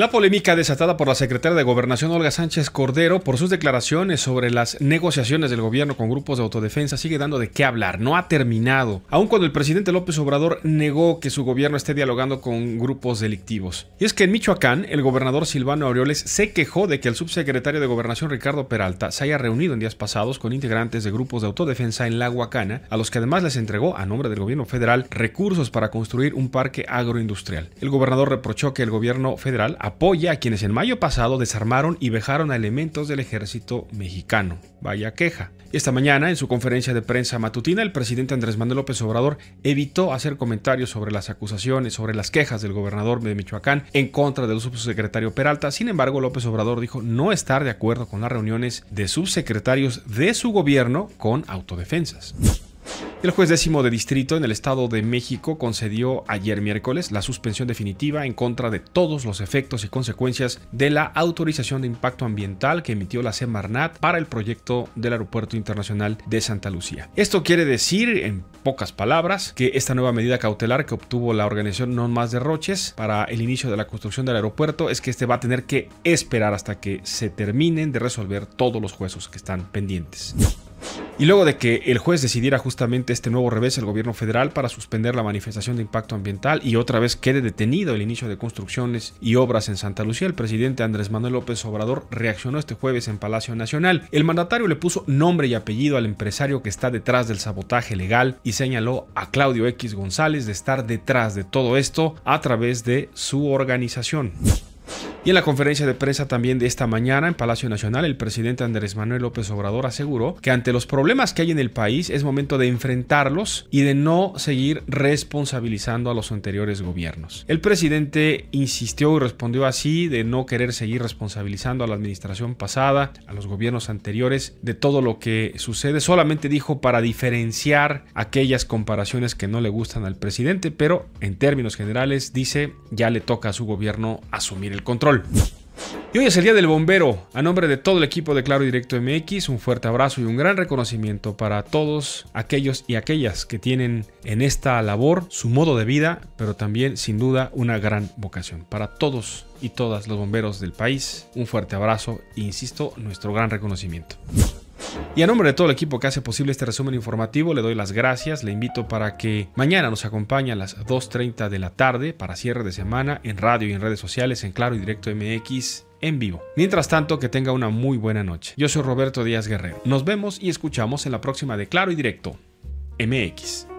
La polémica desatada por la secretaria de Gobernación Olga Sánchez Cordero por sus declaraciones sobre las negociaciones del gobierno con grupos de autodefensa sigue dando de qué hablar, no ha terminado, aun cuando el presidente López Obrador negó que su gobierno esté dialogando con grupos delictivos. Y es que en Michoacán, el gobernador Silvano Aureoles se quejó de que el subsecretario de Gobernación Ricardo Peralta se haya reunido en días pasados con integrantes de grupos de autodefensa en La Huacana, a los que además les entregó, a nombre del gobierno federal, recursos para construir un parque agroindustrial. El gobernador reprochó que el gobierno federal apoya a quienes en mayo pasado desarmaron y vejaron a elementos del ejército mexicano. Vaya queja. Esta mañana, en su conferencia de prensa matutina, el presidente Andrés Manuel López Obrador evitó hacer comentarios sobre las acusaciones, sobre las quejas del gobernador de Michoacán en contra del subsecretario Peralta. Sin embargo, López Obrador dijo no estar de acuerdo con las reuniones de subsecretarios de su gobierno con autodefensas. El juez décimo de distrito en el Estado de México concedió ayer miércoles la suspensión definitiva en contra de todos los efectos y consecuencias de la autorización de impacto ambiental que emitió la CEMARNAT para el proyecto del Aeropuerto Internacional de Santa Lucía. Esto quiere decir, en pocas palabras, que esta nueva medida cautelar que obtuvo la organización No Más Derroches para el inicio de la construcción del aeropuerto es que este va a tener que esperar hasta que se terminen de resolver todos los jueces que están pendientes. Y luego de que el juez decidiera justamente este nuevo revés al gobierno federal para suspender la manifestación de impacto ambiental y otra vez quede detenido el inicio de construcciones y obras en Santa Lucía, el presidente Andrés Manuel López Obrador reaccionó este jueves en Palacio Nacional. El mandatario le puso nombre y apellido al empresario que está detrás del sabotaje legal y señaló a Claudio X González de estar detrás de todo esto a través de su organización. Y en la conferencia de prensa también de esta mañana en Palacio Nacional, el presidente Andrés Manuel López Obrador aseguró que ante los problemas que hay en el país es momento de enfrentarlos y de no seguir responsabilizando a los anteriores gobiernos. El presidente insistió y respondió así de no querer seguir responsabilizando a la administración pasada, a los gobiernos anteriores, de todo lo que sucede. Solamente dijo para diferenciar aquellas comparaciones que no le gustan al presidente, pero en términos generales dice ya le toca a su gobierno asumir el control. Y hoy es el Día del Bombero. A nombre de todo el equipo de Claro Directo MX, un fuerte abrazo y un gran reconocimiento para todos aquellos y aquellas que tienen en esta labor su modo de vida, pero también sin duda una gran vocación. Para todos y todas los bomberos del país, un fuerte abrazo e insisto, nuestro gran reconocimiento. Y a nombre de todo el equipo que hace posible este resumen informativo, le doy las gracias, le invito para que mañana nos acompañe a las 2.30 de la tarde para cierre de semana en radio y en redes sociales, en Claro y Directo MX en vivo. Mientras tanto, que tenga una muy buena noche. Yo soy Roberto Díaz Guerrero. Nos vemos y escuchamos en la próxima de Claro y Directo MX.